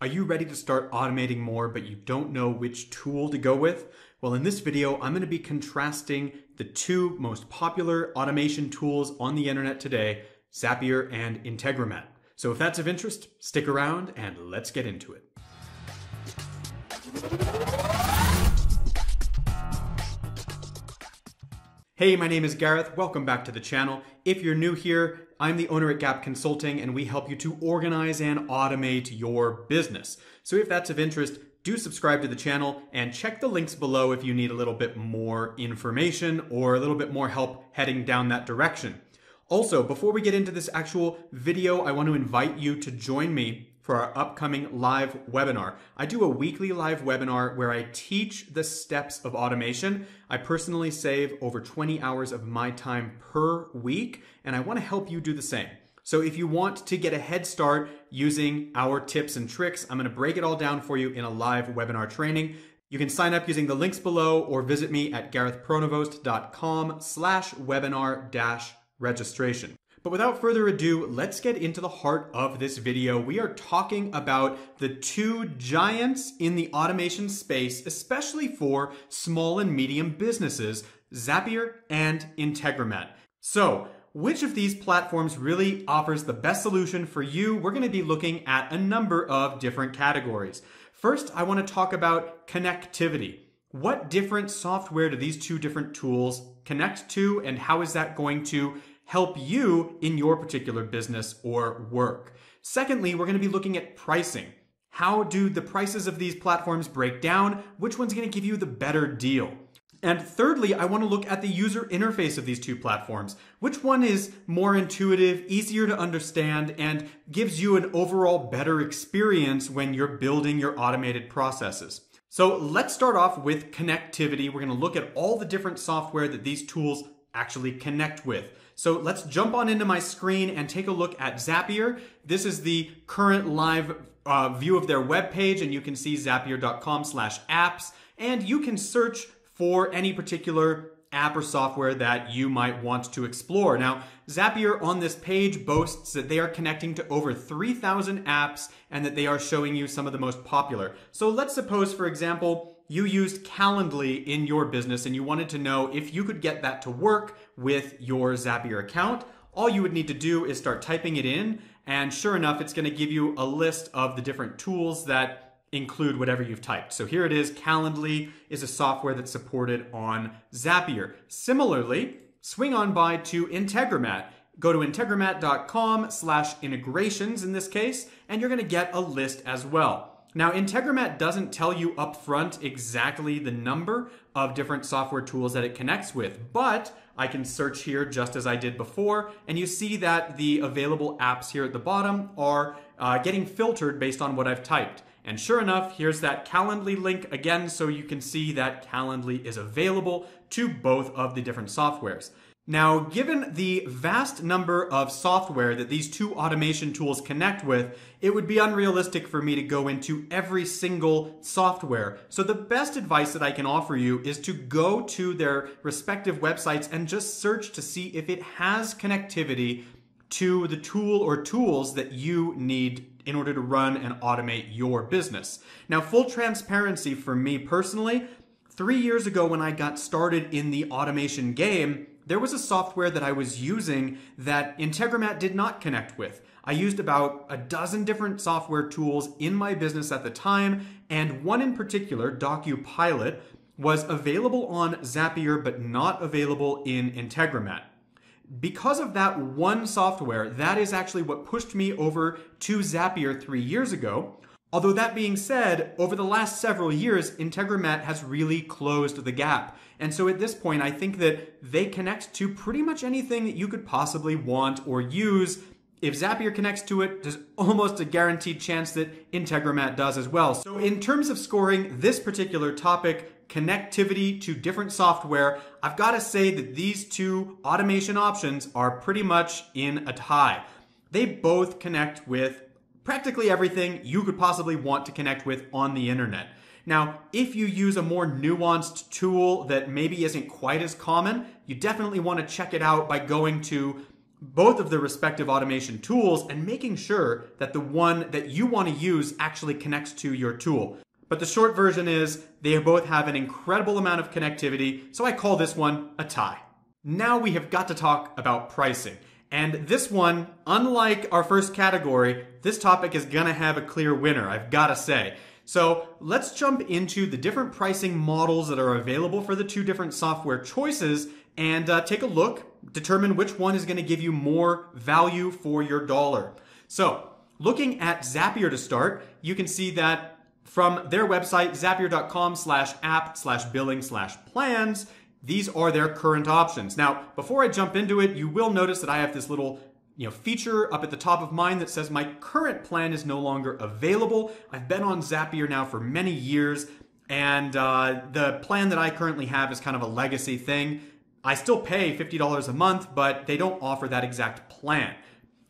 Are you ready to start automating more but you don't know which tool to go with? Well, in this video, I'm gonna be contrasting the two most popular automation tools on the internet today, Zapier and Integromat. So if that's of interest, stick around and let's get into it. Hey, my name is Gareth. Welcome back to the channel. If you're new here, I'm the owner at Gap Consulting and we help you to organize and automate your business. So if that's of interest, do subscribe to the channel and check the links below if you need a little bit more information or a little bit more help heading down that direction. Also, before we get into this actual video, I want to invite you to join me for our upcoming live webinar. I do a weekly live webinar where I teach the steps of automation. I personally save over 20 hours of my time per week, and I wanna help you do the same. So if you want to get a head start using our tips and tricks, I'm gonna break it all down for you in a live webinar training. You can sign up using the links below or visit me at garethpronovost.com slash webinar dash registration. But without further ado, let's get into the heart of this video. We are talking about the two giants in the automation space, especially for small and medium businesses, Zapier and Integromat. So, which of these platforms really offers the best solution for you? We're going to be looking at a number of different categories. First, I want to talk about connectivity. What different software do these two different tools connect to, and how is that going to help you in your particular business or work. Secondly, we're going to be looking at pricing. How do the prices of these platforms break down? Which one's going to give you the better deal? And thirdly, I want to look at the user interface of these two platforms. Which one is more intuitive, easier to understand, and gives you an overall better experience when you're building your automated processes? So let's start off with connectivity. We're going to look at all the different software that these tools actually connect with. So let's jump on into my screen and take a look at Zapier. This is the current live uh, view of their webpage and you can see zapier.com slash apps and you can search for any particular app or software that you might want to explore. Now, Zapier on this page boasts that they are connecting to over 3,000 apps and that they are showing you some of the most popular. So let's suppose, for example, you used Calendly in your business and you wanted to know if you could get that to work with your Zapier account, all you would need to do is start typing it in. And sure enough, it's going to give you a list of the different tools that include whatever you've typed. So here it is. Calendly is a software that's supported on Zapier. Similarly, swing on by to Integromat. Go to integromat.com slash integrations in this case, and you're going to get a list as well. Now, Integromat doesn't tell you upfront exactly the number of different software tools that it connects with, but I can search here just as I did before, and you see that the available apps here at the bottom are uh, getting filtered based on what I've typed. And sure enough, here's that Calendly link again, so you can see that Calendly is available to both of the different softwares. Now, given the vast number of software that these two automation tools connect with, it would be unrealistic for me to go into every single software. So the best advice that I can offer you is to go to their respective websites and just search to see if it has connectivity to the tool or tools that you need in order to run and automate your business. Now, full transparency for me personally, three years ago when I got started in the automation game, there was a software that I was using that Integromat did not connect with. I used about a dozen different software tools in my business at the time, and one in particular, DocuPilot, was available on Zapier but not available in Integromat. Because of that one software, that is actually what pushed me over to Zapier three years ago, Although that being said, over the last several years, Integramat has really closed the gap. And so at this point, I think that they connect to pretty much anything that you could possibly want or use. If Zapier connects to it, there's almost a guaranteed chance that Integramat does as well. So in terms of scoring this particular topic, connectivity to different software, I've got to say that these two automation options are pretty much in a tie. They both connect with practically everything you could possibly want to connect with on the internet. Now, if you use a more nuanced tool that maybe isn't quite as common, you definitely want to check it out by going to both of the respective automation tools and making sure that the one that you want to use actually connects to your tool. But the short version is they both have an incredible amount of connectivity, so I call this one a tie. Now we have got to talk about pricing. And this one, unlike our first category, this topic is gonna have a clear winner, I've gotta say. So let's jump into the different pricing models that are available for the two different software choices and uh, take a look, determine which one is gonna give you more value for your dollar. So looking at Zapier to start, you can see that from their website, zapier.com slash app slash billing slash plans, these are their current options. Now, before I jump into it, you will notice that I have this little you know, feature up at the top of mine that says my current plan is no longer available. I've been on Zapier now for many years, and uh, the plan that I currently have is kind of a legacy thing. I still pay $50 a month, but they don't offer that exact plan.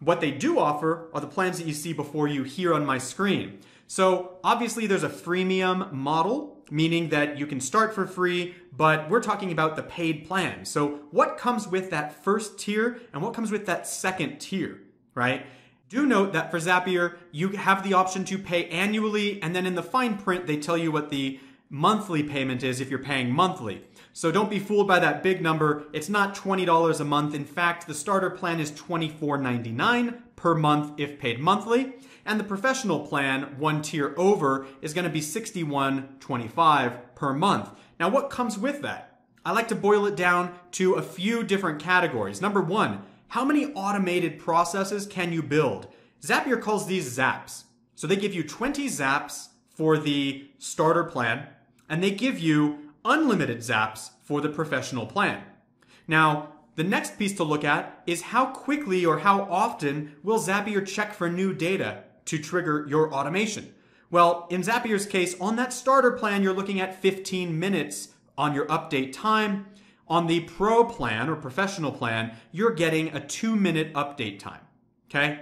What they do offer are the plans that you see before you here on my screen. So obviously there's a freemium model meaning that you can start for free, but we're talking about the paid plan. So, what comes with that first tier and what comes with that second tier, right? Do note that for Zapier, you have the option to pay annually, and then in the fine print, they tell you what the monthly payment is if you're paying monthly. So don't be fooled by that big number. It's not $20 a month. In fact, the starter plan is $24.99 per month if paid monthly and the professional plan one tier over is going to be 6125 per month. Now what comes with that? I like to boil it down to a few different categories. Number 1, how many automated processes can you build? Zapier calls these zaps. So they give you 20 zaps for the starter plan and they give you unlimited zaps for the professional plan. Now, the next piece to look at is how quickly or how often will Zapier check for new data? to trigger your automation. Well, in Zapier's case, on that starter plan, you're looking at 15 minutes on your update time. On the pro plan or professional plan, you're getting a two minute update time. Okay.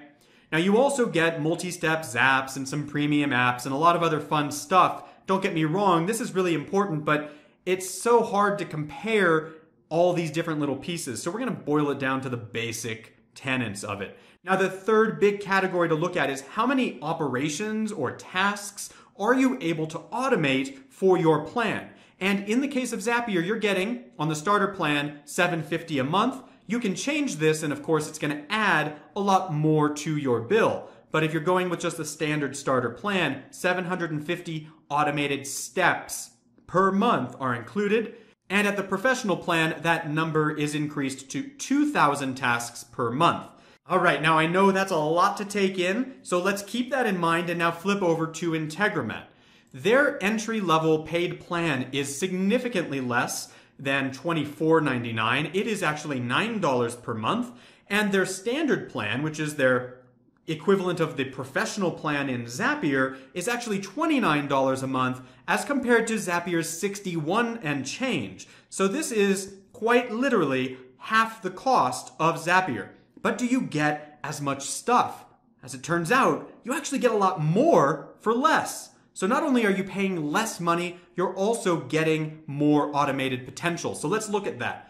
Now you also get multi-step zaps and some premium apps and a lot of other fun stuff. Don't get me wrong. This is really important, but it's so hard to compare all these different little pieces. So we're going to boil it down to the basic Tenants of it. Now, the third big category to look at is how many operations or tasks are you able to automate for your plan? And in the case of Zapier, you're getting on the starter plan 750 a month. You can change this and of course it's going to add a lot more to your bill. But if you're going with just the standard starter plan, 750 automated steps per month are included and at the professional plan, that number is increased to 2,000 tasks per month. All right, now I know that's a lot to take in, so let's keep that in mind and now flip over to Integramet. Their entry level paid plan is significantly less than $24.99. It is actually $9 per month. And their standard plan, which is their equivalent of the professional plan in Zapier is actually $29 a month as compared to Zapier's 61 and change. So this is quite literally half the cost of Zapier. But do you get as much stuff? As it turns out, you actually get a lot more for less. So not only are you paying less money, you're also getting more automated potential. So let's look at that.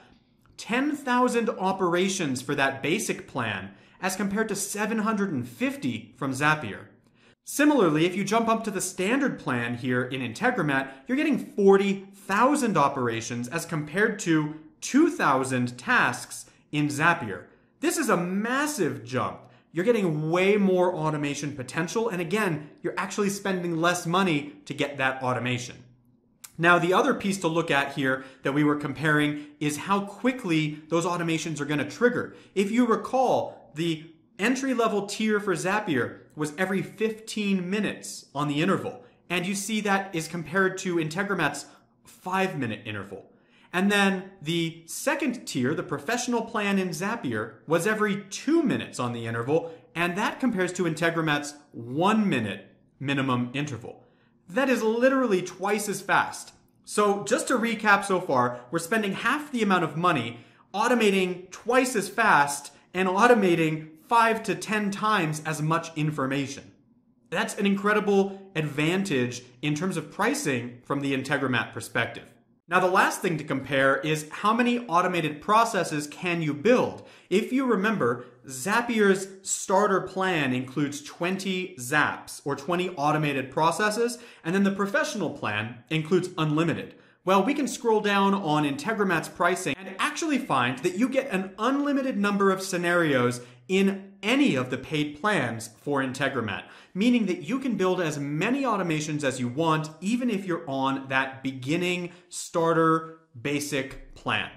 10,000 operations for that basic plan as compared to 750 from Zapier. Similarly, if you jump up to the standard plan here in Integromat, you're getting 40,000 operations as compared to 2,000 tasks in Zapier. This is a massive jump. You're getting way more automation potential, and again, you're actually spending less money to get that automation. Now, the other piece to look at here that we were comparing is how quickly those automations are going to trigger. If you recall, the entry level tier for Zapier was every 15 minutes on the interval. And you see that is compared to Integramat's five minute interval. And then the second tier, the professional plan in Zapier, was every two minutes on the interval, and that compares to Integramat's one minute minimum interval. That is literally twice as fast. So, just to recap so far, we're spending half the amount of money automating twice as fast and automating five to 10 times as much information. That's an incredible advantage in terms of pricing from the Integromat perspective. Now, the last thing to compare is how many automated processes can you build? If you remember, Zapier's starter plan includes 20 zaps or 20 automated processes, and then the professional plan includes unlimited. Well, we can scroll down on Integramat's pricing and actually find that you get an unlimited number of scenarios in any of the paid plans for Integramat, meaning that you can build as many automations as you want, even if you're on that beginning starter basic plan.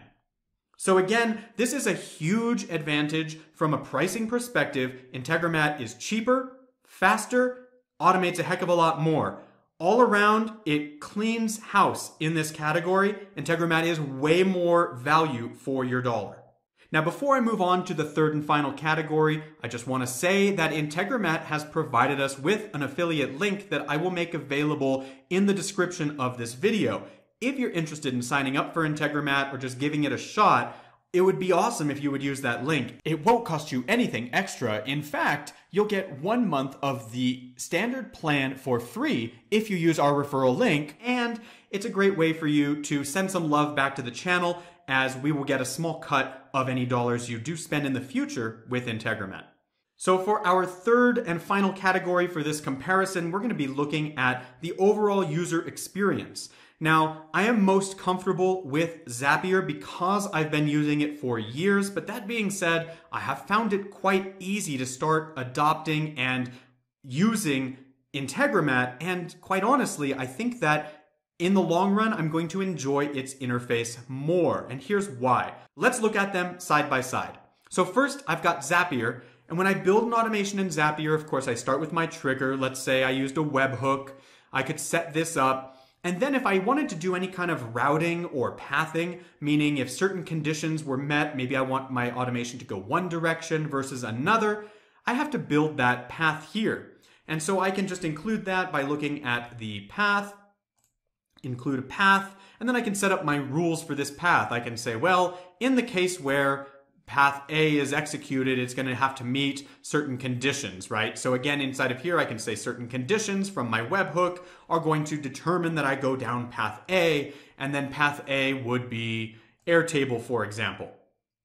So again, this is a huge advantage from a pricing perspective. Integramat is cheaper, faster, automates a heck of a lot more all around, it cleans house in this category. Integromat is way more value for your dollar. Now, before I move on to the third and final category, I just want to say that Integromat has provided us with an affiliate link that I will make available in the description of this video. If you're interested in signing up for Integromat or just giving it a shot, it would be awesome if you would use that link. It won't cost you anything extra. In fact, you'll get one month of the standard plan for free if you use our referral link. And it's a great way for you to send some love back to the channel as we will get a small cut of any dollars you do spend in the future with Integrament. So for our third and final category for this comparison, we're gonna be looking at the overall user experience. Now, I am most comfortable with Zapier because I've been using it for years, but that being said, I have found it quite easy to start adopting and using Integromat, and quite honestly, I think that in the long run, I'm going to enjoy its interface more, and here's why. Let's look at them side by side. So first, I've got Zapier, and when I build an automation in Zapier, of course, I start with my trigger. Let's say I used a webhook. I could set this up. And then if I wanted to do any kind of routing or pathing, meaning if certain conditions were met, maybe I want my automation to go one direction versus another, I have to build that path here. And so I can just include that by looking at the path, include a path, and then I can set up my rules for this path. I can say, well, in the case where path A is executed, it's going to have to meet certain conditions, right? So again, inside of here, I can say certain conditions from my webhook are going to determine that I go down path A, and then path A would be Airtable, for example,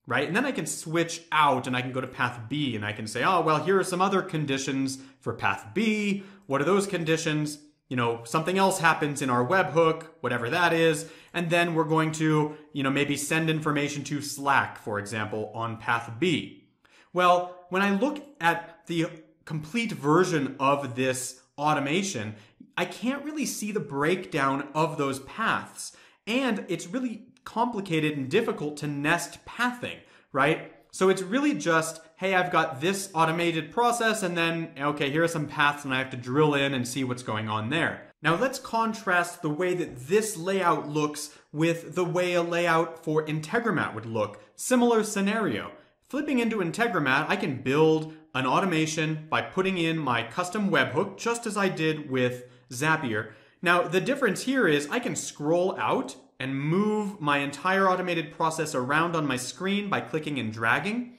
right? And then I can switch out and I can go to path B and I can say, oh, well, here are some other conditions for path B. What are those conditions? you know, something else happens in our webhook, whatever that is, and then we're going to, you know, maybe send information to Slack, for example, on path B. Well, when I look at the complete version of this automation, I can't really see the breakdown of those paths. And it's really complicated and difficult to nest pathing, right? So it's really just, hey, I've got this automated process and then, okay, here are some paths and I have to drill in and see what's going on there. Now let's contrast the way that this layout looks with the way a layout for Integromat would look. Similar scenario. Flipping into Integromat, I can build an automation by putting in my custom webhook, just as I did with Zapier. Now, the difference here is I can scroll out and move my entire automated process around on my screen by clicking and dragging.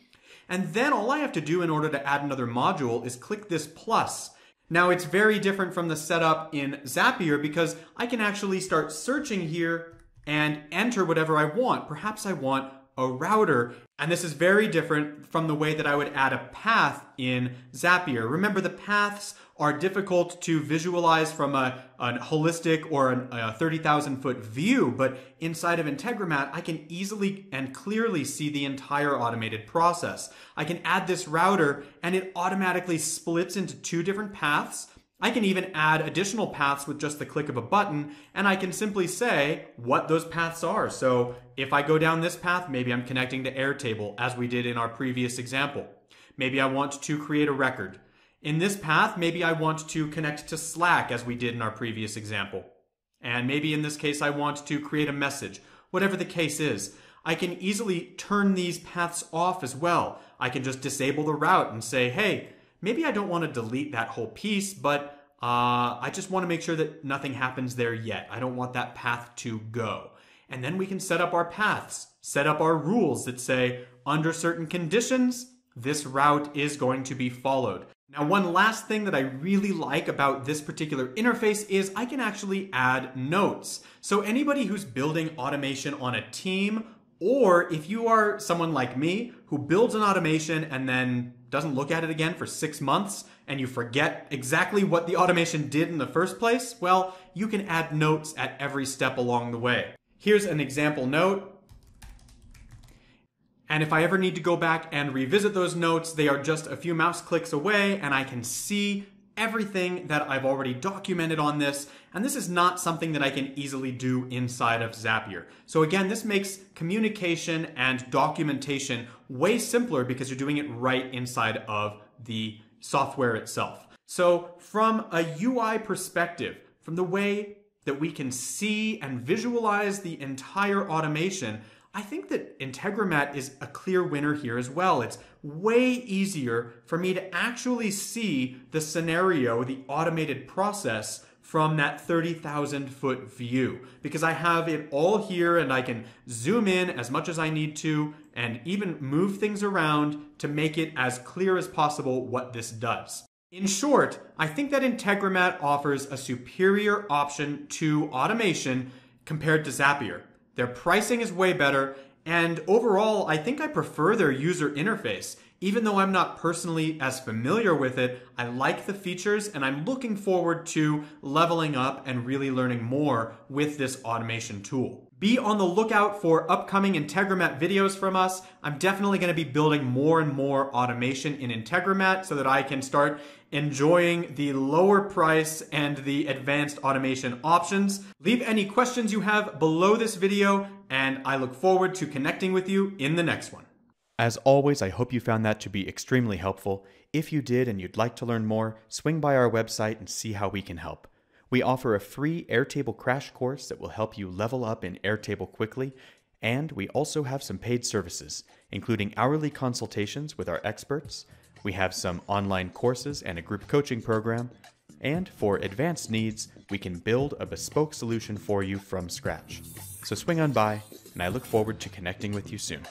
And then all I have to do in order to add another module is click this plus. Now it's very different from the setup in Zapier because I can actually start searching here and enter whatever I want. Perhaps I want a router. And this is very different from the way that I would add a path in Zapier. Remember, the paths are difficult to visualize from a, a holistic or an, a 30,000 foot view, but inside of Integromat, I can easily and clearly see the entire automated process. I can add this router and it automatically splits into two different paths I can even add additional paths with just the click of a button, and I can simply say what those paths are. So if I go down this path, maybe I'm connecting to Airtable, as we did in our previous example. Maybe I want to create a record. In this path, maybe I want to connect to Slack, as we did in our previous example. And maybe in this case, I want to create a message. Whatever the case is, I can easily turn these paths off as well. I can just disable the route and say, hey, maybe I don't want to delete that whole piece, but uh, I just want to make sure that nothing happens there yet. I don't want that path to go. And then we can set up our paths, set up our rules that say, under certain conditions, this route is going to be followed. Now, one last thing that I really like about this particular interface is I can actually add notes. So anybody who's building automation on a team or if you are someone like me who builds an automation and then doesn't look at it again for six months and you forget exactly what the automation did in the first place, well, you can add notes at every step along the way. Here's an example note. And if I ever need to go back and revisit those notes, they are just a few mouse clicks away and I can see everything that I've already documented on this, and this is not something that I can easily do inside of Zapier. So again, this makes communication and documentation way simpler because you're doing it right inside of the software itself. So from a UI perspective, from the way that we can see and visualize the entire automation, I think that Integramat is a clear winner here as well. It's way easier for me to actually see the scenario, the automated process from that 30,000 foot view because I have it all here and I can zoom in as much as I need to and even move things around to make it as clear as possible what this does. In short, I think that Integramat offers a superior option to automation compared to Zapier. Their pricing is way better, and overall, I think I prefer their user interface. Even though I'm not personally as familiar with it, I like the features and I'm looking forward to leveling up and really learning more with this automation tool. Be on the lookout for upcoming Integramat videos from us. I'm definitely going to be building more and more automation in Integramat so that I can start enjoying the lower price and the advanced automation options. Leave any questions you have below this video, and I look forward to connecting with you in the next one. As always, I hope you found that to be extremely helpful. If you did and you'd like to learn more, swing by our website and see how we can help. We offer a free Airtable crash course that will help you level up in Airtable quickly, and we also have some paid services, including hourly consultations with our experts. We have some online courses and a group coaching program. And for advanced needs, we can build a bespoke solution for you from scratch. So swing on by, and I look forward to connecting with you soon.